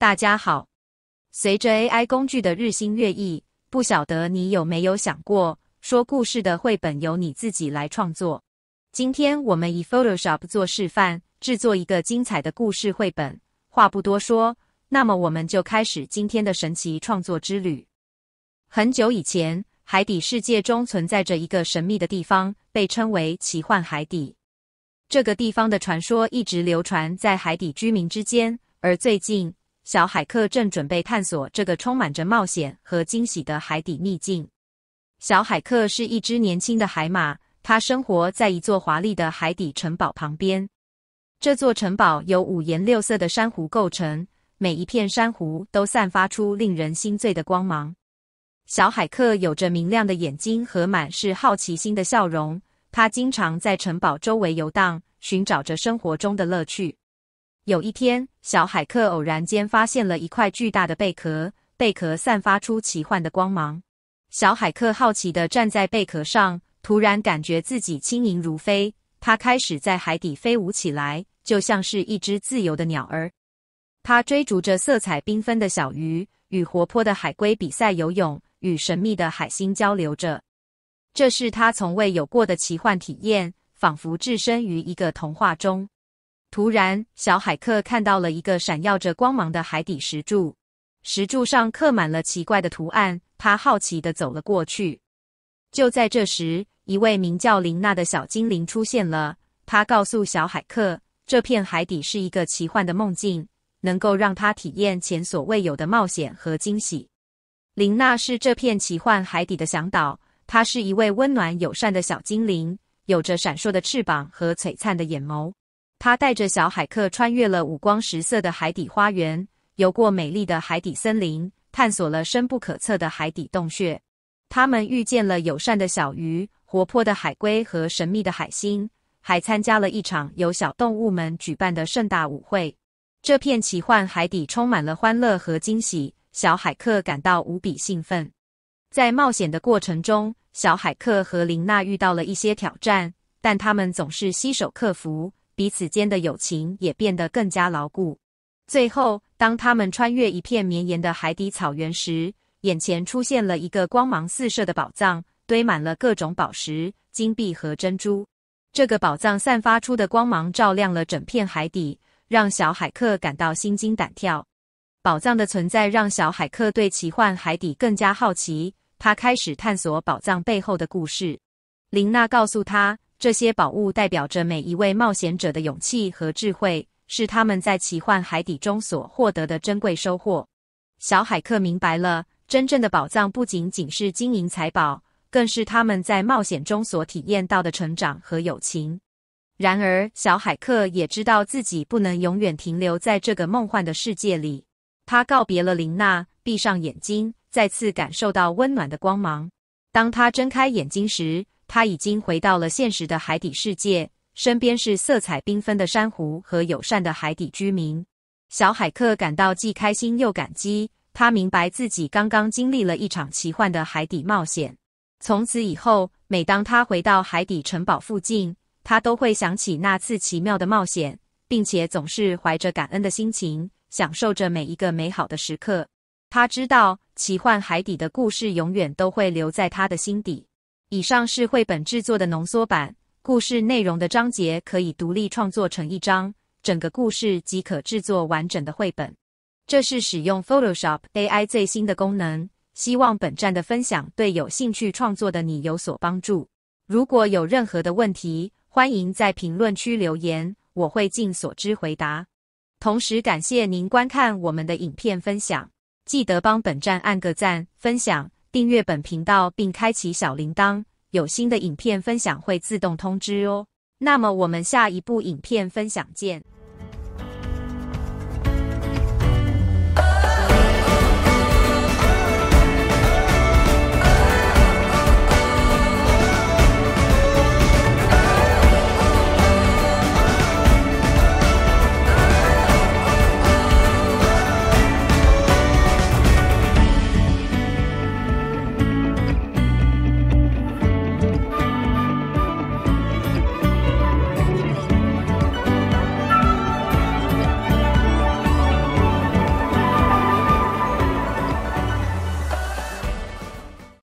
大家好，随着 AI 工具的日新月异，不晓得你有没有想过，说故事的绘本由你自己来创作。今天我们以 Photoshop 做示范，制作一个精彩的故事绘本。话不多说，那么我们就开始今天的神奇创作之旅。很久以前，海底世界中存在着一个神秘的地方，被称为奇幻海底。这个地方的传说一直流传在海底居民之间，而最近。小海克正准备探索这个充满着冒险和惊喜的海底秘境。小海克是一只年轻的海马，它生活在一座华丽的海底城堡旁边。这座城堡由五颜六色的珊瑚构成，每一片珊瑚都散发出令人心醉的光芒。小海克有着明亮的眼睛和满是好奇心的笑容，它经常在城堡周围游荡，寻找着生活中的乐趣。有一天，小海克偶然间发现了一块巨大的贝壳，贝壳散发出奇幻的光芒。小海克好奇地站在贝壳上，突然感觉自己轻盈如飞。他开始在海底飞舞起来，就像是一只自由的鸟儿。他追逐着色彩缤纷的小鱼，与活泼的海龟比赛游泳，与神秘的海星交流着。这是他从未有过的奇幻体验，仿佛置身于一个童话中。突然，小海克看到了一个闪耀着光芒的海底石柱，石柱上刻满了奇怪的图案。他好奇地走了过去。就在这时，一位名叫琳娜的小精灵出现了。她告诉小海克，这片海底是一个奇幻的梦境，能够让他体验前所未有的冒险和惊喜。琳娜是这片奇幻海底的向导，她是一位温暖友善的小精灵，有着闪烁的翅膀和璀璨的眼眸。他带着小海克穿越了五光十色的海底花园，游过美丽的海底森林，探索了深不可测的海底洞穴。他们遇见了友善的小鱼、活泼的海龟和神秘的海星，还参加了一场由小动物们举办的盛大舞会。这片奇幻海底充满了欢乐和惊喜，小海克感到无比兴奋。在冒险的过程中，小海克和琳娜遇到了一些挑战，但他们总是携手克服。彼此间的友情也变得更加牢固。最后，当他们穿越一片绵延的海底草原时，眼前出现了一个光芒四射的宝藏，堆满了各种宝石、金币和珍珠。这个宝藏散发出的光芒照亮了整片海底，让小海克感到心惊胆跳。宝藏的存在让小海克对奇幻海底更加好奇，他开始探索宝藏背后的故事。琳娜告诉他。这些宝物代表着每一位冒险者的勇气和智慧，是他们在奇幻海底中所获得的珍贵收获。小海克明白了，真正的宝藏不仅仅是金银财宝，更是他们在冒险中所体验到的成长和友情。然而，小海克也知道自己不能永远停留在这个梦幻的世界里。他告别了琳娜，闭上眼睛，再次感受到温暖的光芒。当他睁开眼睛时，他已经回到了现实的海底世界，身边是色彩缤纷的珊瑚和友善的海底居民。小海克感到既开心又感激。他明白自己刚刚经历了一场奇幻的海底冒险。从此以后，每当他回到海底城堡附近，他都会想起那次奇妙的冒险，并且总是怀着感恩的心情，享受着每一个美好的时刻。他知道，奇幻海底的故事永远都会留在他的心底。以上是绘本制作的浓缩版，故事内容的章节可以独立创作成一章，整个故事即可制作完整的绘本。这是使用 Photoshop AI 最新的功能，希望本站的分享对有兴趣创作的你有所帮助。如果有任何的问题，欢迎在评论区留言，我会尽所知回答。同时感谢您观看我们的影片分享，记得帮本站按个赞，分享。订阅本频道并开启小铃铛，有新的影片分享会自动通知哦。那么我们下一部影片分享见。